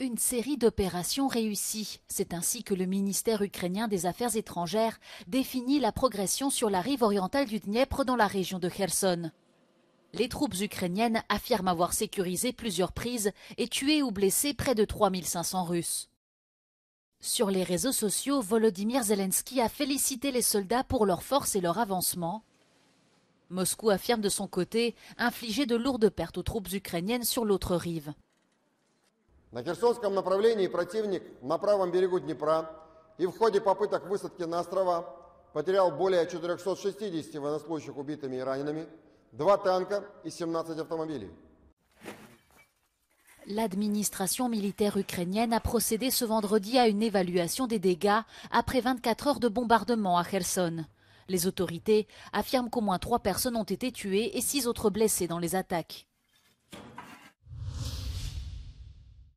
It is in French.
Une série d'opérations réussies. C'est ainsi que le ministère ukrainien des Affaires étrangères définit la progression sur la rive orientale du Dniepr dans la région de Kherson. Les troupes ukrainiennes affirment avoir sécurisé plusieurs prises et tué ou blessé près de 3500 Russes. Sur les réseaux sociaux, Volodymyr Zelensky a félicité les soldats pour leur force et leur avancement. Moscou affirme de son côté infliger de lourdes pertes aux troupes ukrainiennes sur l'autre rive. На Херсонском направлении противник на правом берегу Днепра и в ходе попыток высадки на острова потерял более 460 военнослужащих убитыми и ранеными, два танка и 17 автомобилей. L'administration militaire ukrainienne a procédé ce vendredi à une évaluation des dégâts après 24 heures de bombardement à Kherson. Les autorités affirment qu'au moins trois personnes ont été tuées et six autres blessées dans les attaques.